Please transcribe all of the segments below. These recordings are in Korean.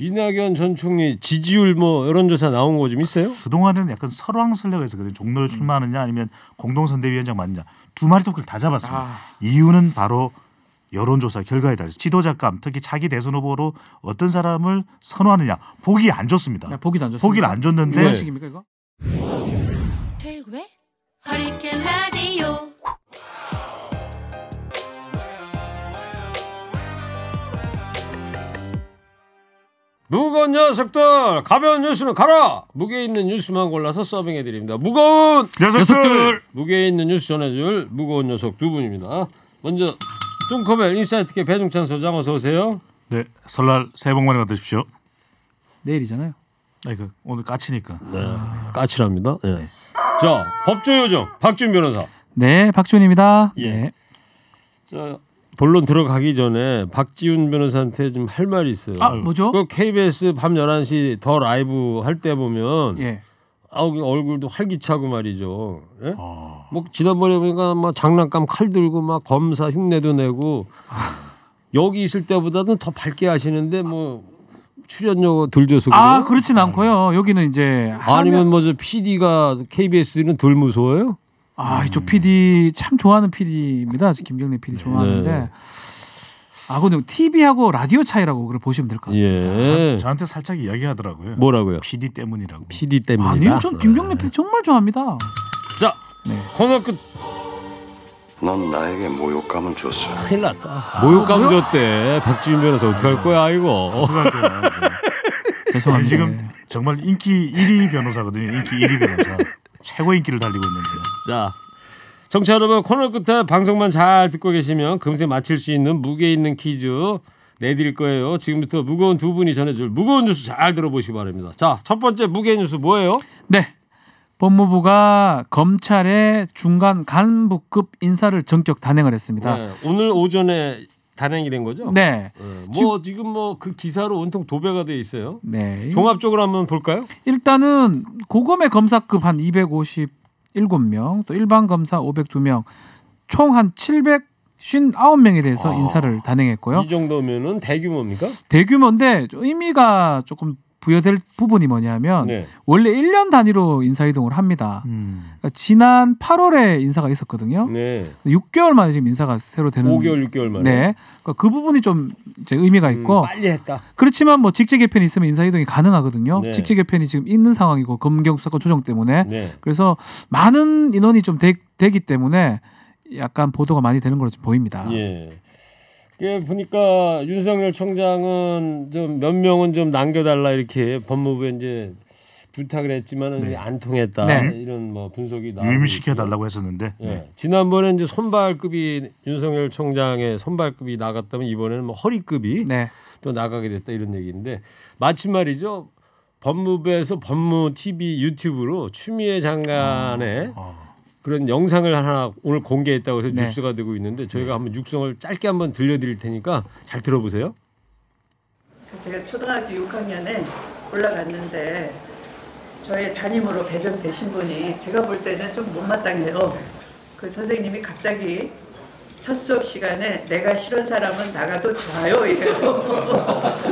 이낙연 전 총리 지지율 뭐 여론조사 나온 거 좀 있어요? 그동안에 약간 설왕설래가 있었거든요. 종로를 출마하느냐 아니면 공동선대위원장 맞냐두 마리 토끼를 다 잡았습니다. 아. 이유는 바로 여론조사 결과에 따라서 지도자감 특히 자기 대선 후보로 어떤 사람을 선호하느냐 보기 안 좋습니다. 아, 보기도 안 좋습니다. 보기를 안 줬는데 이런 식입니까 이거? 최고의 허리케인 라디오 무거운 녀석들 가벼운 뉴스는 가라 무게 있는 뉴스만 골라서 서빙해 드립니다 무거운 녀석들! 녀석들! 무게 있는 뉴스 전해줄 무거운 녀석 두 분입니다 먼저 뚱커벨 인사이트계 배종찬 소장 어서 오세요 네 설날 새해 복 많이 받으십시오 내일이잖아요 네, 그 오늘 까치니까 네, 까칠합니다 네. 네. 자 법조 요정 박준 변호사 네 박준입니다 예. 네. 본론 들어가기 전에 박지훈 변호사한테 좀 할 말이 있어요. 아, 뭐죠? 그 KBS 밤 11시 더 라이브 할 때 보면 예. 아우 얼굴도 활기차고 말이죠. 예? 아... 뭐 지난번에 보니까 막 장난감 칼 들고 막 검사 흉내도 내고 여기 있을 때보다는 더 밝게 하시는데 뭐 출연료 덜 줘서 아, 그래아 그렇진 않고요. 여기는 이제 하면... 아니면 뭐저 PD가 KBS는 덜 무서워요? 아, 음. 이쪽 PD 참 좋아하는 PD입니다. 김경래 PD 네. 좋아하는데. 네. 아, 근데 TV하고 라디오 차이라고 그걸 보시면 될 것 같습니다. 예. 저, 한테 살짝 이야기하더라고요. 뭐라고요? PD 때문이라고. PD 때문이다. 아니요, 전 김경래 PD 네. 정말 좋아합니다. 자, 네. 코너 끝. 넌 나에게 모욕감을 줬어. 큰일 났다. 아, 모욕감 아, 줬대. 박지윤 변호사 어떻게 할 거야 이거. 죄송합니다. 지금 정말 인기 1위 변호사거든요. 인기 1위 변호사. 최고 인기를 달리고 있는데요. 자, 청취자 여러분 코너 끝에 방송만 잘 듣고 계시면 금세 맞힐 수 있는 무게 있는 퀴즈 내드릴 거예요. 지금부터 무거운 두 분이 전해줄 무거운 뉴스 잘 들어보시기 바랍니다. 자, 첫 번째 무게 뉴스 뭐예요? 네. 법무부가 검찰의 중간 간부급 인사를 전격 단행을 했습니다. 네, 오늘 오전에 단행이 된 거죠? 네. 네. 뭐 지, 금뭐 그 기사로 온통 도배가 돼 있어요. 네. 종합적으로 한번 볼까요? 일단은 고검의 검사급 한 257명, 또 일반 검사 502명, 총 한7 59명에 대해서 아, 인사를 단행했고요. 이 정도면은 대규모입니까? 대규모인데 의미가 조금 부여될 부분이 뭐냐면 네. 원래 1년 단위로 인사이동을 합니다. 음. 그러니까 지난 8월에 인사가 있었거든요. 네. 6개월 만에 지금 인사가 새로 되는 5개월 6개월 만에. 네. 그러니까 그 부분이 좀 이제 의미가 음, 있고 음, 빨리 했다. 그렇지만 뭐 직제 개편이 있으면 인사이동이 가능하거든요. 네. 직제 개편이 지금 있는 상황이고 검경 수사권 조정 때문에 네. 그래서 많은 인원이 좀 되, 기 때문에 약간 보도가 많이 되는 걸로 보입니다. 예. 예, 보니까 윤석열 총장은 좀 몇 명은 좀 남겨달라 이렇게 법무부에 이제 부탁을 했지만은 네. 안 통했다 네. 이런 뭐 분석이 나오고 유임시켜달라고 했었는데 예. 네. 지난번에 이제 손발급이 윤석열 총장의 손발급이 나갔다면 이번에는 뭐 허리급이 네. 또 나가게 됐다 이런 얘기인데 마침 말이죠 법무부에서 법무 TV 유튜브로 추미애 장관의 어. 어. 그런 영상을 하나 오늘 공개했다고 해서 네. 뉴스가 되고 있는데 저희가 네. 한번 육성을 짧게 한번 들려드릴 테니까 잘 들어보세요. 제가 초등학교 6학년에 올라갔는데 저의 담임으로 배정되신 분이 제가 볼 때는 좀 못마땅해요. 그 선생님이 갑자기 첫 수업 시간에 내가 싫은 사람은 나가도 좋아요 이래요.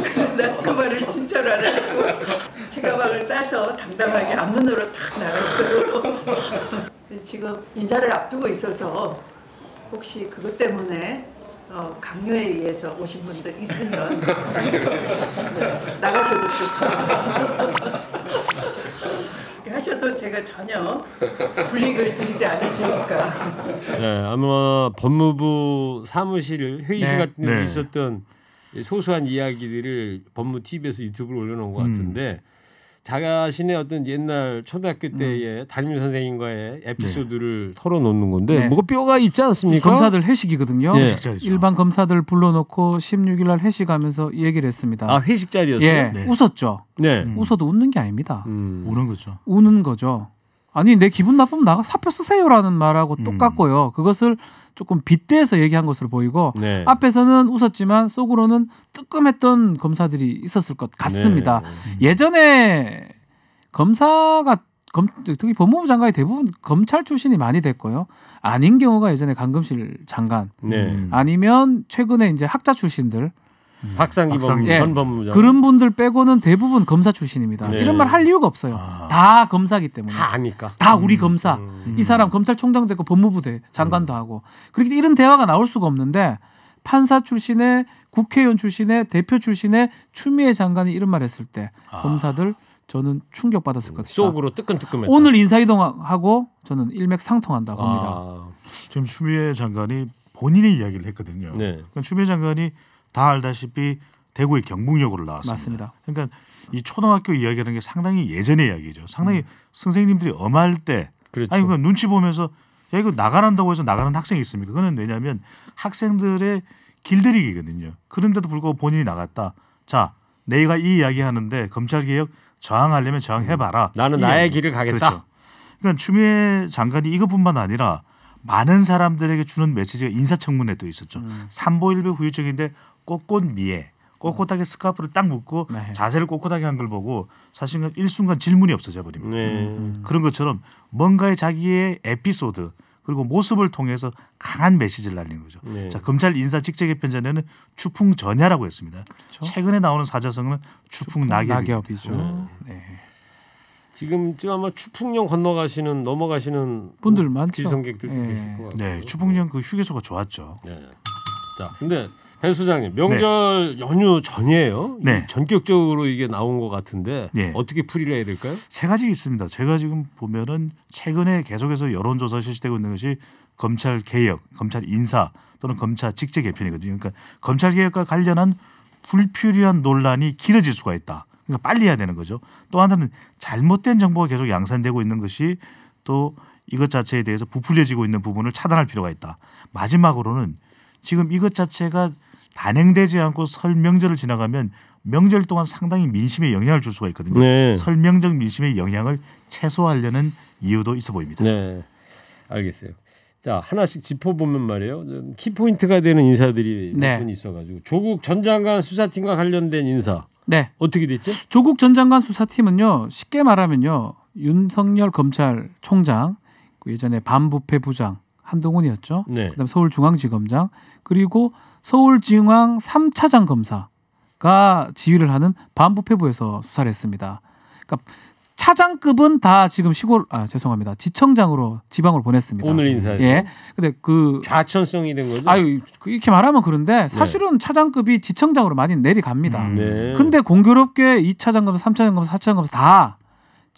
그래서 그 말을 진짜로 안 하고 제가 막을 싸서 당당하게 앞문으로 탁 나갔어요. 지금 인사를 앞두고 있어서 혹시 그것 때문에 어, 강요에 의해서 오신 분들 있으면 네, 나가셔도 좋습니다. 하셔도 제가 전혀 불이익을 드리지 않을 테니까. 네, 아마 법무부 사무실 회의실 네. 같은 데 네. 있었던 소소한 이야기들을 법무 TV에서 유튜브로 올려놓은 것 음. 같은데 음. 자신의 어떤 옛날 초등학교 음. 때의 담임 선생님과의 에피소드를 네. 털어놓는 건데 네. 뭐가 그 뼈가 있지 않습니까? 검사들 회식이거든요. 네. 일반 검사들 불러놓고 16일 날 회식하면서 얘기를 했습니다. 아 회식 자리였어요? 예. 네. 웃었죠. 네. 음. 웃어도 웃는 게 아닙니다. 음. 우는 거죠. 우는 거죠. 아니 내 기분 나쁘면 나가 사표 쓰세요라는 말하고 음. 똑같고요. 음. 그것을 조금 빗대서 얘기한 것으로 보이고 네. 앞에서는 웃었지만 속으로는 뜨끔했던 검사들이 있었을 것 같습니다. 네. 예전에 검사가 검, 특히 법무부 장관이 대부분 검찰 출신이 많이 됐고요. 아닌 경우가 예전에 강금실 장관 네. 아니면 최근에 이제 학자 출신들 음. 박상기, 박상기. 예. 전 법무장 그런 분들 빼고는 대부분 검사 출신입니다. 네. 이런 말 할 이유가 없어요. 아. 다 검사기 때문에 다 아니까 다 우리 음. 검사 음. 이 사람 검찰총장되고 법무부대 장관도 음. 하고 그렇게 이런 대화가 나올 수가 없는데 판사 출신의 국회의원 출신의 대표 출신의 추미애 장관이 이런 말 했을 때 아. 검사들 저는 충격 받았을 것이다. 속으로 뜨끈뜨끈했다. 오늘 인사이동하고 저는 일맥상통한다 고합니다 아. 지금 추미애 장관이 본인이 이야기를 했거든요. 네. 그러니까 추미애 장관이 다 알다시피 대구의 경북역으로 나왔습니다. 맞습니다. 그러니까 이 초등학교 이야기라는 게 상당히 예전의 이야기죠. 상당히 음. 선생님들이 엄할 때 그렇죠. 아니 그 눈치 보면서 야 이거 나가란다고 해서 나가는 학생이 있습니까? 그거는 왜냐하면 학생들의 길들이기거든요. 그런데도 불구하고 본인이 나갔다. 자 내가 이 이야기 하는데 검찰 개혁 저항하려면 저항해봐라. 음. 나는 나의 이야기. 길을 가겠다. 그렇죠. 그러니까 추미애 장관이 이것뿐만 아니라 많은 사람들에게 주는 메시지가 인사청문회도 있었죠. 음. 삼보일배 후유증인데 꼿꼿미에 꼿꼿하게 스카프를 딱 묶고 네. 자세를 꼿꼿하게 한 걸 보고 사실은 일순간 질문이 없어져 버립니다. 네. 음. 그런 것처럼 뭔가의 자기의 에피소드 그리고 모습을 통해서 강한 메시지를 날리는 거죠. 네. 자, 검찰 인사 직제 개편 전에는 추풍 전야라고 했습니다. 그렇죠? 최근에 나오는 사자성은 추풍, 낙엽이죠. 네. 네. 지금쯤 아마 추풍령 건너가시는 넘어가시는 분들 뭐 많죠. 지성객들도 네. 계실 것 같아요. 네, 추풍령 그 휴게소가 좋았죠. 네. 자, 근데 해 수장님 명절 네. 연휴 전이에요. 네. 전격적으로 이게 나온 것 같은데 네. 어떻게 풀이를 해야 될까요? 세 가지 있습니다. 제가 지금 보면은 최근에 계속해서 여론조사 실시되고 있는 것이 검찰 개혁, 검찰 인사 또는 검찰 직제 개편이거든요. 그러니까 검찰 개혁과 관련한 불필요한 논란이 길어질 수가 있다. 그러니까 빨리 해야 되는 거죠. 또 하나는 잘못된 정보가 계속 양산되고 있는 것이 또 이것 자체에 대해서 부풀려지고 있는 부분을 차단할 필요가 있다. 마지막으로는 지금 이것 자체가 단행되지 않고 설 명절을 지나가면 명절 동안 상당히 민심에 영향을 줄 수가 있거든요. 네. 설명적 민심의 영향을 최소화하려는 이유도 있어 보입니다. 네, 알겠어요. 자 하나씩 짚어보면 말이에요. 키포인트가 되는 인사들이 네. 몇분 있어가지고 조국 전 장관 수사팀과 관련된 인사. 네. 어떻게 됐죠? 조국 전 장관 수사팀은요. 쉽게 말하면요. 윤석열 검찰총장, 그 예전에 반부패 부장, 한동훈이었죠. 네. 그다음 서울중앙지검장 그리고 서울중앙 3차장 검사가 지휘를 하는 반부패부에서 수사를 했습니다. 그러니까 차장급은 다 지금 시골 아 죄송합니다 지청장으로 지방으로 보냈습니다. 오늘 인사 예. 근데 그 좌천성이 된 거죠. 아유 그 이렇게 말하면 그런데 네. 사실은 네. 차장급이 지청장으로 많이 내려갑니다. 음. 네. 근데 공교롭게 2 차장검사, 3 차장검사, 4 차장검사 다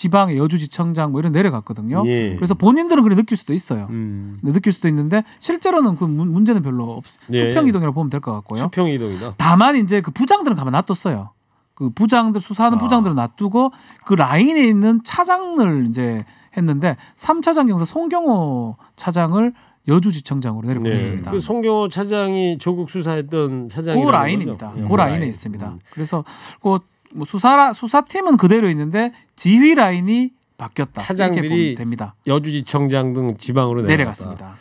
지방의 여주지청장 뭐 이런 내려갔거든요. 예. 그래서 본인들은 그래 느낄 수도 있어요. 음. 느낄 수도 있는데 실제로는 그 문, 제는 별로 없. 예. 수평 이동이라고 보면 될 것 같고요. 수평 이동이다. 다만 이제 그 부장들은 가만 놔뒀어요. 그 부장들 수사하는 아. 부장들을 놔두고 그 라인에 있는 차장을 이제 했는데 삼차장 경사 송경호 차장을 여주지청장으로 내려보냈습니다그 네. 송경호 차장이 조국 수사했던 차장이 고 라인입니다. 예. 고 라인에 있습니다. 음. 그래서 그뭐 수사 라 수사팀은 그대로 있는데 지휘 라인이 바뀌었다. 차장들이 됩니다. 여주지청장 등 지방으로 내려갔다. 내려갔습니다.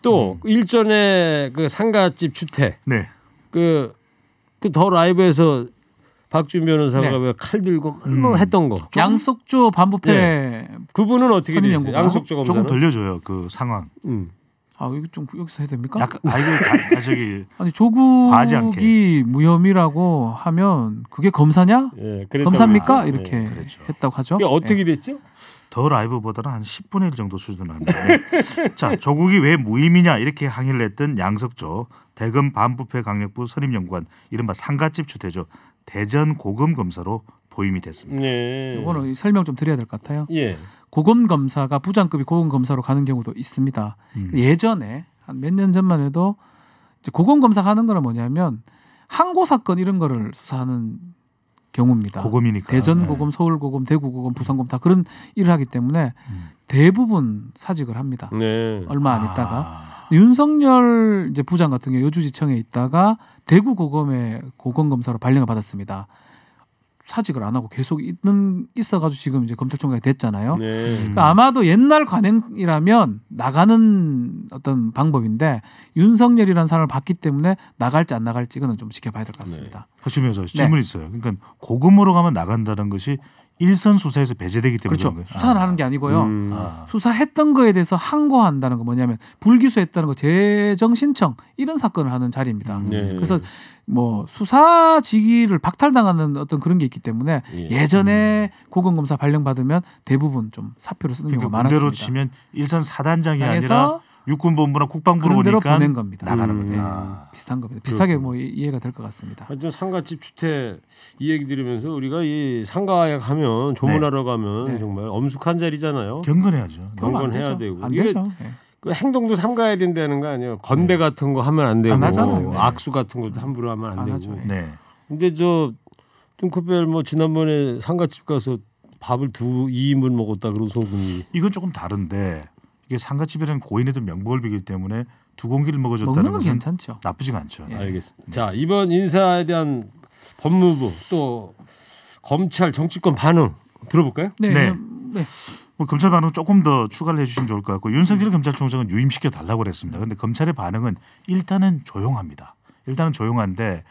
또 음. 그 일전에 그 상가집 주택 네. 그그 더 라이브에서 박준 변호사가 네. 왜칼 들고 음. 했던 거. 양석조 반부패. 네. 그분은 어떻게 됐어요? 양석조 검사 조금 돌려줘요 그 상황. 음. 아 이거 좀 여기서 해야 됩니까? 약간 아 이거 저기 아니 조국이 무혐의라고 하면 그게 검사냐? 예, 검사입니까? 이렇게 예, 그랬죠. 했다고 하죠. 어떻게 예. 됐죠? 더 라이브보다는 한 10분의 1 정도 수준합니다. 네. 자 조국이 왜무임이냐 이렇게 항의를 했던 양석조 대검 반부패 강력부 선임연구관 이른바 상가집 주대죠 대전 고검 검사로 보임이 됐습니다. 예. 이거는 설명 좀 드려야 될 것 같아요. 예. 고검 검사가 부장급이 고검 검사로 가는 경우도 있습니다. 음. 예전에 한 몇 년 전만 해도 고검 검사 가는 거는 뭐냐면 항고 사건 이런 거를 수사하는 경우입니다. 고검이니까 대전 고검, 네. 서울 고검, 대구 고검, 부산 고검 다 그런 일을 하기 때문에 음. 대부분 사직을 합니다. 네. 얼마 안 있다가 아. 윤석열 이제 부장 같은 경우 여주지청에 있다가 대구 고검의 고검 검사로 발령을 받았습니다. 사직을 안 하고 계속 있는 있어가지고 지금 이제 검찰총장이 됐잖아요. 네. 그러니까 아마도 옛날 관행이라면 나가는 어떤 방법인데 윤석열이라는 사람을 봤기 때문에 나갈지 안 나갈지 그는좀 지켜봐야 될 것 같습니다. 네. 보시면서 네. 질문 네. 있어요. 그러니까 고금으로 가면 나간다는 것이 일선 수사에서 배제되기 때문에 그렇죠. 수사는 아. 하는 게 아니고요. 음. 음. 아. 수사했던 거에 대해서 항고한다는 거 뭐냐면 불기소했다는 거 재정 신청 이런 사건을 하는 자리입니다. 음. 네. 그래서 뭐 수사 직위를 박탈당하는 어떤 그런 게 있기 때문에 예. 전에 음. 고검검사 발령 받으면 대부분 좀 사표를 쓰는 그러니 경우가 그러니까 많았습니다. 대로 치면 일선 사단장이 아니라 육군본부나 국방부로 오니까 보낸 겁니다. 나가는 음. 겁니다. 예, 비슷한 겁니다. 비슷하게 그렇구나. 뭐 이해가 될 것 같습니다. 하여튼 상가집 주택 이 얘기 들으면서 우리가 이 상가에 가면 조문하러 네. 가면 네. 정말 엄숙한 자리잖아요. 경건해야죠. 경건해야 되고. 안 되죠. 네. 그 행동도 삼가야 된다는 거 아니에요. 건배 네. 같은 거 하면 안 되고 안 네. 악수 같은 것도 함부로 하면 안, 안 되고. 하죠. 네. 근데 저 뚱크벨 뭐 지난번에 상가집 가서 밥을 두 이인분 먹었다 그런 소문이 이건 조금 다른데 이게 상가집이라는 고인에도 명복을비기 때문에 두 공기를 먹어줬다는 먹는 건 괜찮죠. 나쁘지가 않죠. 예. 알겠습니다. 네. 자 이번 인사에 대한 법무부 또 검찰 정치권 반응 들어볼까요? 네. 네. 네. 뭐 검찰 반응 조금 더 추가를 해주시면 좋을 것 같고 윤석열 음. 검찰총장은 유임시켜 달라고 그랬습니다. 그런데 검찰의 반응은 일단은 조용합니다. 일단은 조용한데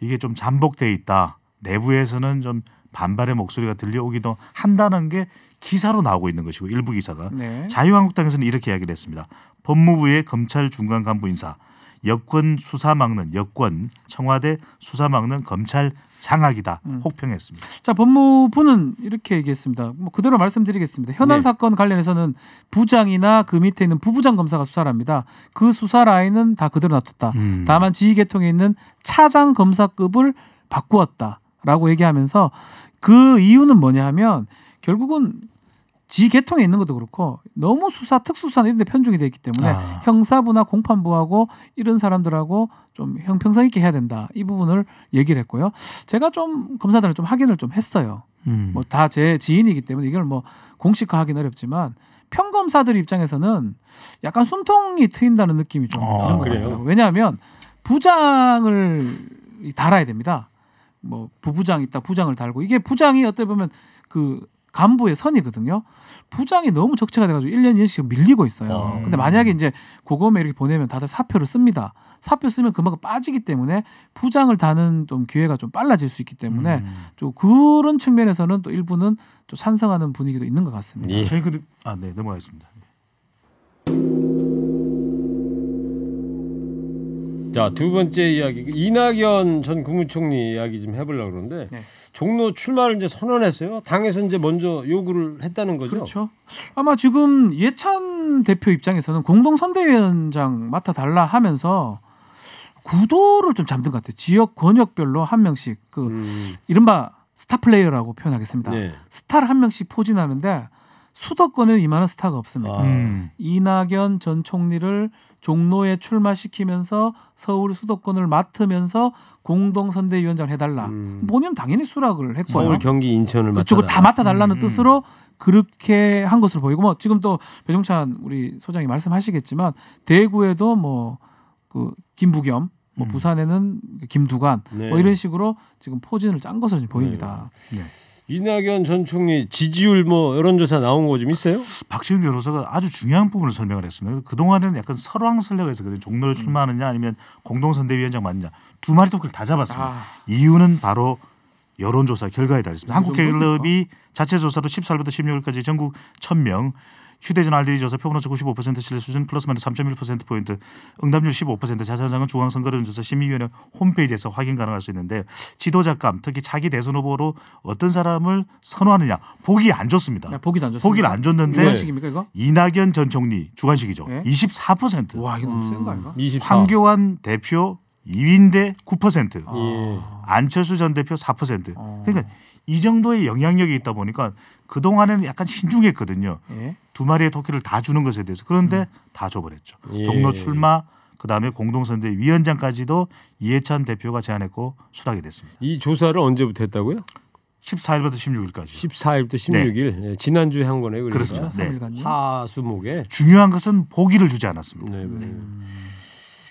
이게 좀 잠복돼 있다. 내부에서는 좀 반발의 목소리가 들려오기도 한다는 게 기사로 나오고 있는 것이고 일부 기사가 네. 자유한국당에서는 이렇게 이야기를 했습니다. 법무부의 검찰 중간 간부 인사 여권 수사 막는 여권 청와대 수사 막는 검찰 장악이다 음. 혹평했습니다. 자 법무부는 이렇게 얘기했습니다. 뭐 그대로 말씀드리겠습니다. 현안 네. 사건 관련해서는 부장이나 그 밑에 있는 부부장 검사가 수사를 합니다. 그 수사 라인은 다 그대로 놔뒀다. 음. 다만 지휘계통에 있는 차장 검사급을 바꾸었다. 라고 얘기하면서 그 이유는 뭐냐 하면 결국은 지 계통에 있는 것도 그렇고 너무 수사 특수수사나 이런 데 편중이 돼 있기 때문에 아. 형사부나 공판부하고 이런 사람들하고 좀 형평성 있게 해야 된다 이 부분을 얘기를 했고요 제가 좀 검사들을 좀 확인을 좀 했어요 음. 뭐다 제 지인이기 때문에 이걸 뭐 공식화하기는 어렵지만 평검사들 입장에서는 약간 숨통이 트인다는 느낌이 좀 아, 드는 거예요 왜냐하면 부장을 달아야 됩니다 뭐 부부장 있다 부장을 달고 이게 부장이 어떻게 보면 그 간부의 선이거든요. 부장이 너무 적체가 돼가지고 1년 연식 밀리고 있어요. 어. 근데 만약에 이제 고검에 이렇게 보내면 다들 사표를 씁니다. 사표 쓰면 그만큼 빠지기 때문에 부장을 다는 좀 기회가 좀 빨라질 수 있기 때문에 음. 좀 그런 측면에서는 또 일부는 좀 찬성하는 분위기도 있는 것 같습니다. 예. 저희 아, 네, 넘어가겠습니다. 자, 두 번째 이야기. 이낙연 전 국무총리 이야기 좀 해보려고 그러는데 네. 종로 출마를 이제 선언했어요. 당에서 이제 먼저 요구를 했다는 거죠. 그렇죠. 아마 지금 예찬 대표 입장에서는 공동선대위원장 맡아달라 하면서 구도를 좀 잠든 것 같아요. 지역 권역별로 한 명씩 그 음. 이른바 스타 플레이어라고 표현하겠습니다. 네. 스타를 한 명씩 포진하는데 수도권에 이만한 스타가 없습니다. 아. 음. 이낙연 전 총리를 종로에 출마시키면서 서울 수도권을 맡으면서 공동선대위원장 해달라. 음. 본인은 당연히 수락을 했고요. 서울, 경기, 인천을 그쪽을 다 맡아달라는 음. 뜻으로 그렇게 한 것으로 보이고 뭐 지금 또 배종찬 우리 소장이 말씀하시겠지만 대구에도 뭐그 김부겸 뭐 음. 부산에는 김두관 뭐 네. 뭐 이런 식으로 지금 포진을 짠 것으로 보입니다. 네. 네. 이낙연 전 총리 지지율 뭐 여론조사 나온 거 좀 있어요? 박지훈 변호사가 아주 중요한 부분을 설명을 했습니다. 그동안에는 약간 설왕설래가있었거 종로를 출마하느냐 아니면 공동선대위원장 맞느냐 두 마리 토끼를 다 잡았습니다. 아. 이유는 바로 여론조사 결과에 달렸습니다. 한국갤럽이 자체 조사로 14일부터 16일까지 전국 1000명 휴대전화 알들이 조사 표본오차 95% 신뢰 수준 플러스 마이너스 3.1% 포인트 응답률 15% 자세한 사항은 중앙선거론조사 심의위원회 홈페이지에서 확인 가능할 수 있는데 지도자감 특히 자기 대선 후보로 어떤 사람을 선호하느냐 보기 안 좋습니다. 네, 보기도 안 좋습니다. 보기를 안 줬는데 주관식입니까 이거? 이낙연 전 총리 주관식이죠. 네? 예? 24%. 와 이거 너무 센 거 아닌가? 24. 황교안 대표 2인대 9%. 아. 예. 안철수 전 대표 4%. 아. 어. 그러니까 이 정도의 영향력이 있다 보니까 그 동안에는 약간 신중했거든요. 예? 두 마리의 토끼를 다 주는 것에 대해서 그런데 음. 다 줘버렸죠. 예. 종로 출마 그 다음에 공동선대 위원장까지도 이해찬 대표가 제안했고 수락이 됐습니다. 이 조사를 언제부터 했다고요? 14일부터 16일까지. 14일부터 16일. 네. 네. 지난주에 한 거네요. 그러렇죠 그러니까. 네. 하수목에. 중요한 것은 보기를 주지 않았습니다. 네. 네. 음.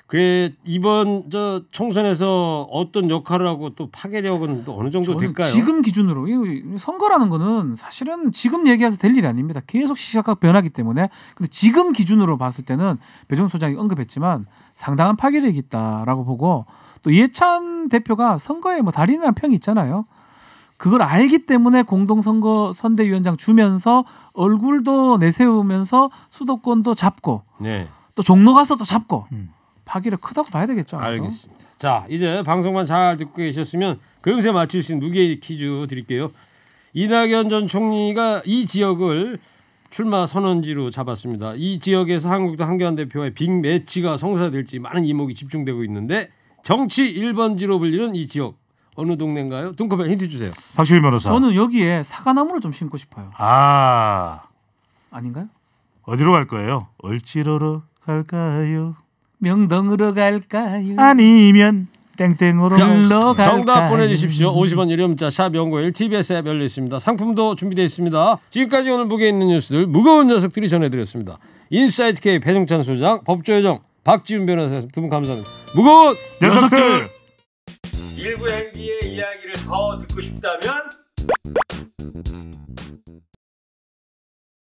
그 이번 저 총선에서 어떤 역할을 하고 또 파괴력은 또 어느 정도 될까요? 지금 기준으로 이 선거라는 거는 사실은 지금 얘기해서 될 일이 아닙니다. 계속 시각각 변하기 때문에 근데 지금 기준으로 봤을 때는 배종 소장이 언급했지만 상당한 파괴력이 있다라고 보고 또예찬 대표가 선거에 뭐 달인이라는 평이 있잖아요. 그걸 알기 때문에 공동선거 선대위원장 주면서 얼굴도 내세우면서 수도권도 잡고 네. 또 종로 가서 또 잡고 음. 파기를 크다고 봐야 되겠죠. 알겠습니다. 자 이제 방송만 잘 듣고 계셨으면 그영세 마칠 수 있는 무게 퀴즈 드릴게요. 이낙연 전 총리가 이 지역을 출마 선언지로 잡았습니다. 이 지역에서 한국당 한교안 대표와의 빅매치가 성사될지 많은 이목이 집중되고 있는데 정치 1번지로 불리는 이 지역 어느 동네인가요? 동커벨 힌트 주세요. 박시일 변호사. 저는 여기에 사과나무를 좀 심고 싶어요. 아 아닌가요? 어디로 갈 거예요? 얼치로로 갈까요? 명동으로 갈까요? 아니면 땡땡으로 갈까요? 정답 보내주십시오. 50원 유료 문자 샵 연구일 TBS 앱 열려 있습니다. 상품도 준비되어 있습니다. 지금까지 오늘 무게 있는 뉴스들 무거운 녀석들이 전해드렸습니다. 인사이트 K 배종찬 소장, 법조회정 박지훈 변호사 두 분 감사합니다. 무거운 녀석들. 녀석들! 일부 행기의 이야기를 더 듣고 싶다면